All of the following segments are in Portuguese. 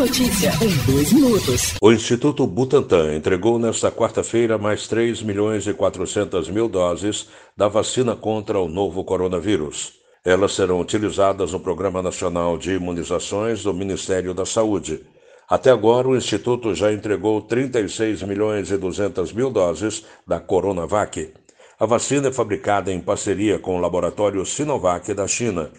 notícia em dois minutos. O Instituto Butantan entregou nesta quarta-feira mais 3 milhões e 400 mil doses da vacina contra o novo coronavírus. Elas serão utilizadas no Programa Nacional de Imunizações do Ministério da Saúde. Até agora, o Instituto já entregou 36 milhões e 200 mil doses da Coronavac. A vacina é fabricada em parceria com o laboratório Sinovac da China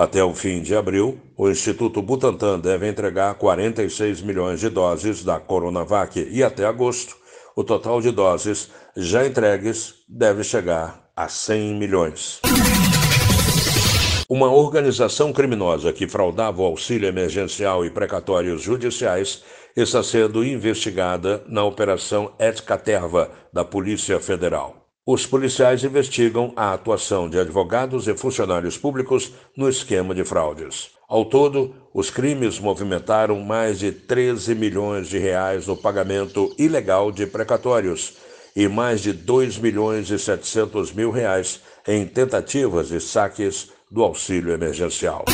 até o fim de abril, o Instituto Butantan deve entregar 46 milhões de doses da Coronavac e até agosto, o total de doses já entregues deve chegar a 100 milhões. Uma organização criminosa que fraudava o auxílio emergencial e precatórios judiciais está sendo investigada na Operação Etcaterva da Polícia Federal. Os policiais investigam a atuação de advogados e funcionários públicos no esquema de fraudes. Ao todo, os crimes movimentaram mais de 13 milhões de reais no pagamento ilegal de precatórios e mais de 2 milhões e 700 mil reais em tentativas de saques do auxílio emergencial.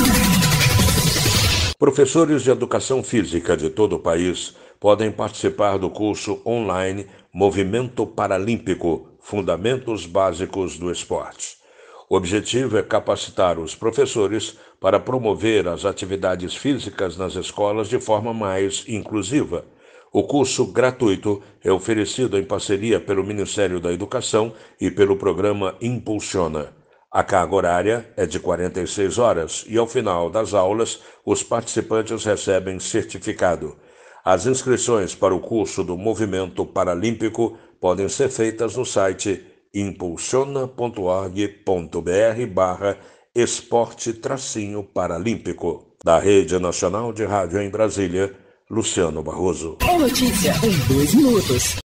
Professores de educação física de todo o país podem participar do curso online Movimento Paralímpico Fundamentos Básicos do Esporte. O objetivo é capacitar os professores para promover as atividades físicas nas escolas de forma mais inclusiva. O curso gratuito é oferecido em parceria pelo Ministério da Educação e pelo programa Impulsiona. A carga horária é de 46 horas e, ao final das aulas, os participantes recebem certificado. As inscrições para o curso do Movimento Paralímpico podem ser feitas no site impulsiona.org.br barra esporte tracinho paralímpico. Da Rede Nacional de Rádio em Brasília, Luciano Barroso. É notícia em dois minutos.